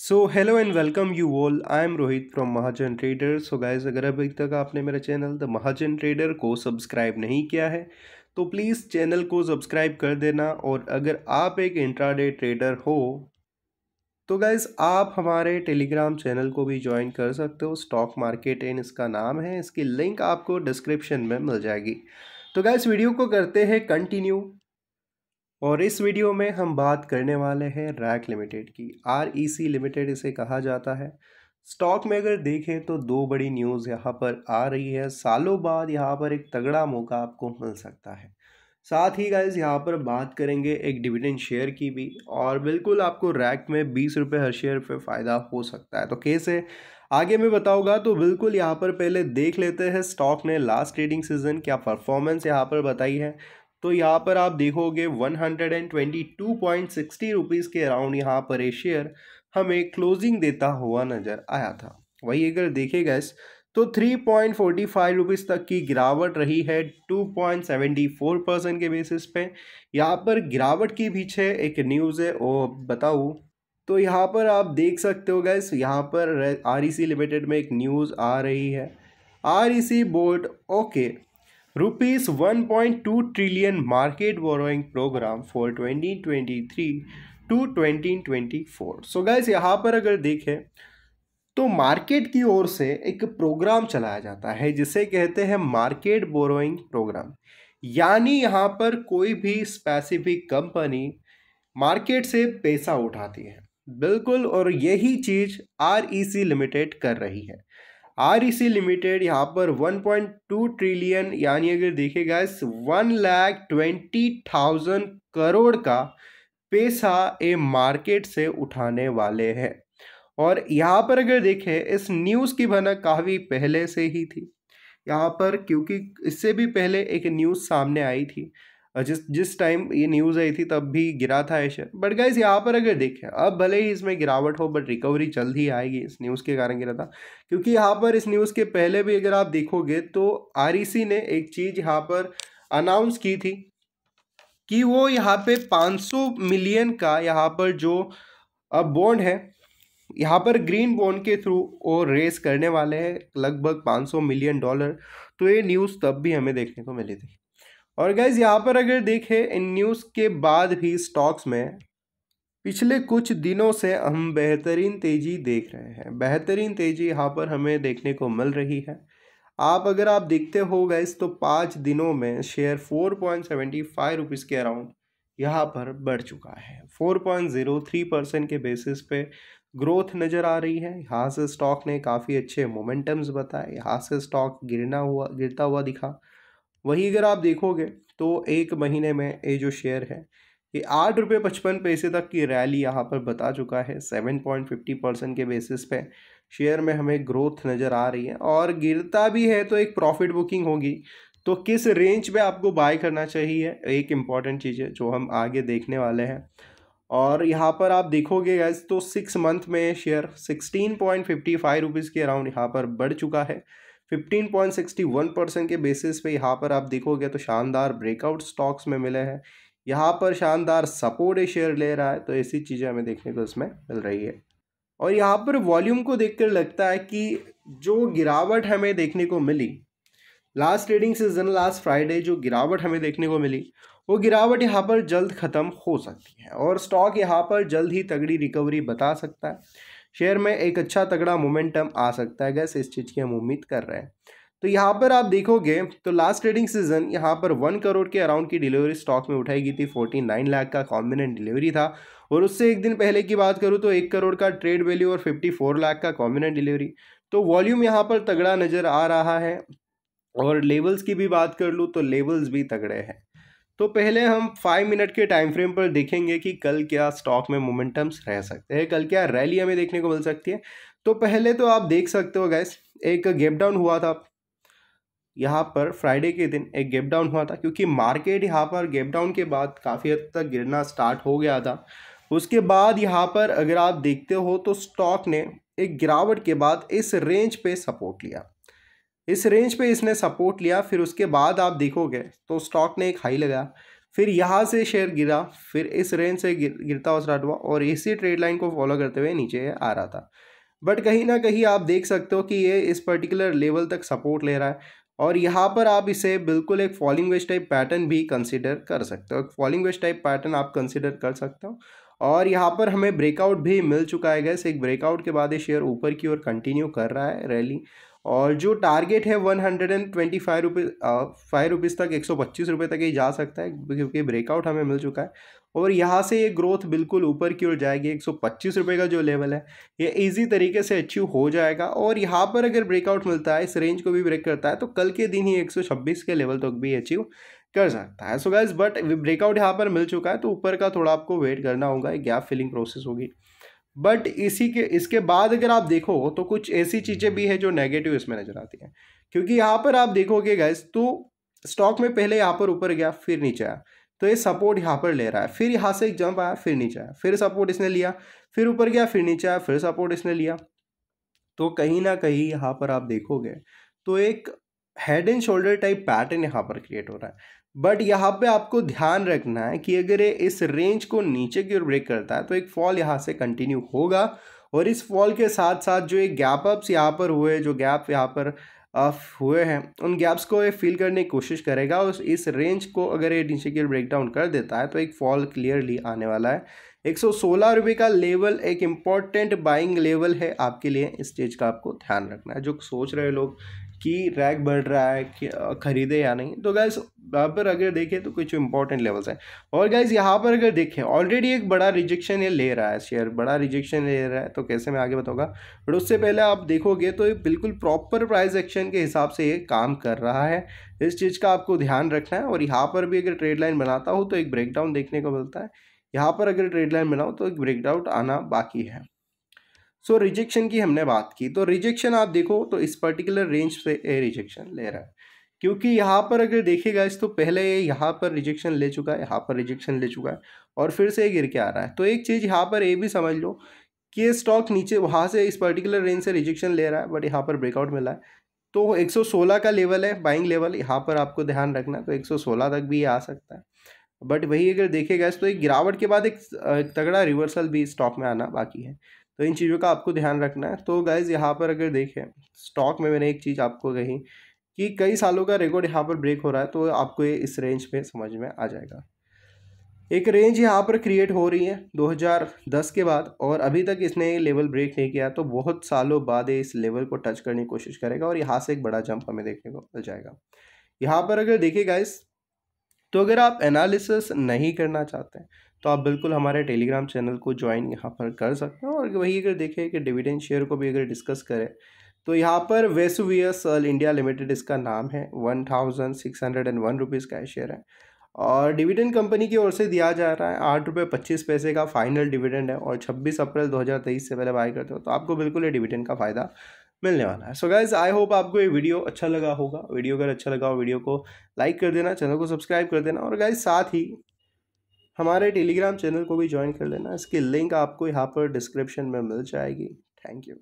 so hello and welcome you all I am Rohit from Mahajan trader so guys अगर अभी तक आपने मेरा चैनल द महाजन ट्रेडर को सब्सक्राइब नहीं किया है तो प्लीज़ चैनल को सब्सक्राइब कर देना और अगर आप एक इंट्राडे ट्रेडर हो तो गाइज़ आप हमारे टेलीग्राम चैनल को भी ज्वाइन कर सकते हो स्टॉक मार्केट इन इसका नाम है इसकी लिंक आपको डिस्क्रिप्शन में मिल जाएगी तो गाइज़ वीडियो को करते हैं कंटिन्यू और इस वीडियो में हम बात करने वाले हैं रैक लिमिटेड की आर ई सी लिमिटेड इसे कहा जाता है स्टॉक में अगर देखें तो दो बड़ी न्यूज़ यहाँ पर आ रही है सालों बाद यहाँ पर एक तगड़ा मौका आपको मिल सकता है साथ ही गाइज यहाँ पर बात करेंगे एक डिविडेंड शेयर की भी और बिल्कुल आपको रैक में बीस रुपये हर शेयर पे फ़ायदा हो सकता है तो कैसे आगे मैं बताऊंगा तो बिल्कुल यहाँ पर पहले देख लेते हैं स्टॉक ने लास्ट ट्रेडिंग सीजन क्या परफॉर्मेंस यहाँ पर बताई है तो यहाँ पर आप देखोगे 122.60 रुपीज़ के अराउंड यहाँ पर ये शेयर हमें क्लोजिंग देता हुआ नज़र आया था वही अगर देखे गैस तो 3.45 रुपीस तक की गिरावट रही है 2.74 परसेंट के बेसिस पे यहाँ पर गिरावट के पीछे एक न्यूज़ है वो बताऊँ तो यहाँ पर आप देख सकते हो गैस यहाँ पर आर लिमिटेड e में एक न्यूज़ आ रही है R board okay one point two trillion market borrowing program for twenty twenty three to twenty twenty four so guys यहाँ पर अगर देखें तो मार्केट की ओर से एक प्रोग्राम चलाया जाता है जिसे कहते हैं मार्केट बोरोइंग प्रोग्राम यानी यहाँ पर कोई भी स्पेसिफिक कंपनी मार्केट से पैसा उठाती है बिल्कुल और यही चीज़ आर लिमिटेड e कर रही है आर ई सी लिमिटेड यहाँ पर वन पॉइंट टू ट्रिलियन यानी अगर देखेगा इस one lakh twenty thousand crore का पैसा ये मार्केट से उठाने वाले हैं और यहाँ पर अगर देखें इस न्यूज़ की भनक काफ़ी पहले से ही थी यहाँ पर क्योंकि इससे भी पहले एक न्यूज़ सामने आई थी जिस जिस टाइम ये न्यूज़ आई थी तब भी गिरा था ये शेयर बट गाइज यहाँ पर अगर देखें अब भले ही इसमें गिरावट हो बट रिकवरी जल्द ही आएगी इस न्यूज़ के कारण गिरा था क्योंकि यहाँ पर इस न्यूज़ के पहले भी अगर आप देखोगे तो आर e ने एक चीज़ यहाँ पर अनाउंस की थी कि वो यहाँ पे 500 मिलियन का यहाँ पर जो अब बॉन्ड है यहाँ पर ग्रीन बॉन्ड के थ्रू वो रेस करने वाले हैं लगभग 500 मिलियन डॉलर तो ये न्यूज़ तब भी हमें देखने को मिली थी और गैज़ यहाँ पर अगर देखें इन न्यूज़ के बाद भी स्टॉक्स में पिछले कुछ दिनों से हम बेहतरीन तेज़ी देख रहे हैं बेहतरीन तेज़ी यहाँ पर हमें देखने को मिल रही है आप अगर आप देखते हो गैस तो पाँच दिनों में share four point seventy five rupees के अराउंड यहाँ पर बढ़ चुका है four point zero three percent के बेसिस पे ग्रोथ नज़र आ रही है यहाँ से स्टॉक ने काफ़ी अच्छे मोमेंटम्स बताए यहाँ से स्टॉक गिरना हुआ गिरता हुआ दिखा वहीं अगर आप देखोगे तो एक महीने में ये जो शेयर है ये आठ रुपये पचपन पैसे तक की रैली यहाँ पर बता चुका है सेवन पॉइंट फिफ्टी परसेंट के बेसिस पे शेयर में हमें ग्रोथ नज़र आ रही है और गिरता भी है तो एक प्रॉफिट बुकिंग होगी तो किस रेंज में आपको बाय करना चाहिए एक इम्पॉर्टेंट चीज़ है जो हम आगे देखने वाले हैं और यहाँ पर आप देखोगे गैस तो सिक्स मंथ में share sixteen point fifty five rupees के अराउंड यहाँ पर बढ़ चुका है 15.61 परसेंट के बेसिस पे यहाँ पर आप देखोगे तो शानदार ब्रेकआउट स्टॉक्स में मिले हैं यहाँ पर शानदार सपोर्ट शेयर ले रहा है तो ऐसी चीज़ें हमें देखने को इसमें मिल रही है और यहाँ पर वॉल्यूम को देख लगता है कि जो गिरावट हमें देखने को मिली last trading season last Friday जो गिरावट हमें देखने को मिली वो गिरावट यहाँ पर जल्द ख़त्म हो सकती है और स्टॉक यहाँ पर जल्द ही तगड़ी रिकवरी बता सकता है शेयर में एक अच्छा तगड़ा मोमेंटम आ सकता है गैस इस चीज़ की हम उम्मीद कर रहे हैं तो यहाँ पर आप देखोगे तो लास्ट ट्रेडिंग सीजन यहाँ पर वन करोड़ के अराउंड की डिलीवरी स्टॉक में उठाई गई थी फोर्टी नाइन लाख का कॉम्बिनेंट डिलीवरी था और उससे एक दिन पहले की बात करूँ तो एक करोड़ का ट्रेड वैल्यू और फिफ्टी फोर लाख का कॉम्बिनेंट डिलीवरी तो वॉल्यूम यहाँ पर तगड़ा नज़र आ रहा है और लेवल्स की भी बात कर लूँ तो लेवल्स भी तगड़े हैं तो पहले हम फाइव मिनट के टाइम फ्रेम पर देखेंगे कि कल क्या स्टॉक में मोमेंटम्स रह सकते हैं कल क्या रैली हमें देखने को मिल सकती है तो पहले तो आप देख सकते हो गैस एक गैप डाउन हुआ था यहाँ पर फ्राइडे के दिन एक गैप डाउन हुआ था क्योंकि मार्केट यहाँ पर गैप डाउन के बाद काफ़ी हद तक गिरना स्टार्ट हो गया था उसके बाद यहाँ पर अगर आप देखते हो तो स्टॉक ने एक गिरावट के बाद इस रेंज पे सपोर्ट लिया इस रेंज पे इसने सपोर्ट लिया फिर उसके बाद आप देखोगे तो स्टॉक ने एक हाई लगाया फिर यहाँ से शेयर गिरा फिर इस रेंज से गिर, गिरता हुआ स्टार्ट हुआ और इसी ट्रेड लाइन को फॉलो करते हुए नीचे आ रहा था बट कहीं ना कहीं आप देख सकते हो कि ये इस पर्टिकुलर लेवल तक सपोर्ट ले रहा है और यहाँ पर आप इसे बिल्कुल एक फॉलिंग वेज टाइप पैटर्न भी कंसिडर कर सकते हो फॉलिंग वेज टाइप पैटर्न आप कंसिडर कर सकते हो और यहाँ पर हमें ब्रेकआउट भी मिल चुका है गैस एक ब्रेकआउट के बाद ये शेयर ऊपर की ओर कंटिन्यू कर रहा है रैली और जो टारगेट है one hundred and twenty five rupees five rupees तक एक सौ पच्चीस रुपये तक ये जा सकता है क्योंकि ब्रेकआउट हमें मिल चुका है और यहाँ से ये ग्रोथ बिल्कुल ऊपर की ओर जाएगी एक सौ पच्चीस रुपये का जो लेवल है ये इजी तरीके से अचीव हो जाएगा और यहाँ पर अगर ब्रेकआउट मिलता है इस रेंज को भी ब्रेक करता है तो कल के दिन ही एक सौ छब्बीस के लेवल तक भी अचीव कर सकता है सो गाइज बट ब्रेकआउट यहाँ पर मिल चुका है तो ऊपर का थोड़ा आपको वेट करना होगा गैप फिलिंग प्रोसेस होगी बट इसी के इसके बाद अगर आप देखो तो कुछ ऐसी चीज़ें भी हैं जो नेगेटिव इसमें नज़र आती हैं क्योंकि यहाँ पर आप देखोगे गैस तो स्टॉक में पहले यहाँ पर ऊपर गया फिर नीचे आया तो ये सपोर्ट यहाँ पर ले रहा है फिर यहाँ से एक जंप आया फिर नीचे आया फिर सपोर्ट इसने लिया फिर ऊपर गया फिर नीचे आया फिर सपोर्ट इसने लिया तो कहीं ना कहीं यहाँ पर आप देखोगे तो एक head and shoulder type pattern यहाँ पर क्रिएट हो रहा है बट यहाँ पे आपको ध्यान रखना है कि अगर ये इस रेंज को नीचे की ओर ब्रेक करता है तो एक फॉल यहाँ से कंटिन्यू होगा और इस फॉल के साथ साथ जो एक गैप अप्स यहाँ पर हुए जो गैप यहाँ पर हुए हैं उन गैप्स को ये फिल करने की कोशिश करेगा और इस रेंज को अगर ये नीचे की ओर ब्रेक डाउन कर देता है तो एक फॉल क्लियरली आने वाला है एक सौ सोलह रुपये का लेवल एक इम्पॉर्टेंट बाइंग लेवल है आपके लिए इस चीज़ का आपको ध्यान रखना है जो सोच रहे लोग कि रैग बढ़ रहा है कि ख़रीदे या नहीं तो गैस यहाँ पर अगर देखें तो कुछ इंपॉर्टेंट लेवल्स हैं और गैस यहाँ पर अगर देखें ऑलरेडी एक बड़ा रिजेक्शन ये ले रहा है शेयर बड़ा रिजेक्शन ले रहा है तो कैसे मैं आगे बताऊँगा बट उससे पहले आप देखोगे तो ये बिल्कुल प्रॉपर प्राइस एक्शन के हिसाब से ये काम कर रहा है इस चीज़ का आपको ध्यान रखना है और यहाँ पर भी अगर ट्रेड लाइन बनाता हूँ तो एक ब्रेकडाउन देखने को मिलता है यहाँ पर अगर ट्रेड लाइन बनाऊँ तो एक ब्रेकडाउट आना बाकी है सो so, रिजेक्शन की हमने बात की तो रिजेक्शन आप देखो तो इस पर्टिकुलर रेंज से ए रिजेक्शन ले रहा है क्योंकि यहाँ पर अगर देखेगा इस तो पहले यहाँ पर रिजेक्शन ले चुका है यहाँ पर रिजेक्शन ले चुका है और फिर से गिर के आ रहा है तो एक चीज़ यहाँ पर ये भी समझ लो कि ये स्टॉक नीचे वहाँ से इस पर्टिकुलर रेंज से रिजेक्शन ले रहा है बट यहाँ पर ब्रेकआउट मिला है तो एक का लेवल है बाइंग लेवल यहाँ पर आपको ध्यान रखना तो एक तक भी आ सकता है बट वही अगर देखेगा तो एक गिरावट के बाद एक तगड़ा रिवर्सल भी स्टॉक में आना बाकी है तो इन चीज़ों का आपको ध्यान रखना है तो गाइज़ यहाँ पर अगर देखें स्टॉक में मैंने एक चीज़ आपको कही कि कई सालों का रिकॉर्ड यहाँ पर ब्रेक हो रहा है तो आपको ये इस रेंज में समझ में आ जाएगा एक रेंज यहाँ पर क्रिएट हो रही है 2010 के बाद और अभी तक इसने ये लेवल ब्रेक नहीं किया तो बहुत सालों बाद ये इस लेवल को टच करने की कोशिश करेगा और यहाँ से एक बड़ा जंप हमें देखने को मिल जाएगा यहाँ पर अगर देखिए गाइस तो अगर आप एनालिसिस नहीं करना चाहते हैं तो आप बिल्कुल हमारे टेलीग्राम चैनल को ज्वाइन यहाँ पर कर सकते हैं और वही अगर देखें कि डिविडेंड शेयर को भी अगर डिस्कस करें तो यहाँ पर वेसुवियस इंडिया लिमिटेड इसका नाम है one thousand six hundred and one rupees का शेयर है और डिविडेंड कंपनी की ओर से दिया जा रहा है आठ रुपये पच्चीस पैसे का फाइनल डिविडेंड है और छब्बीस अप्रैल दो हज़ार तेईस से पहले बाय करते हो तो आपको बिल्कुल ये डिविडेंड का फ़ायदा मिलने वाला है सो गाइज आई होप आपको ये वीडियो अच्छा लगा होगा वीडियो अगर अच्छा लगा हो वीडियो को लाइक कर देना चैनल को सब्सक्राइब कर देना और गाइज साथ ही हमारे टेलीग्राम चैनल को भी ज्वाइन कर लेना इसकी लिंक आपको यहाँ पर डिस्क्रिप्शन में मिल जाएगी थैंक यू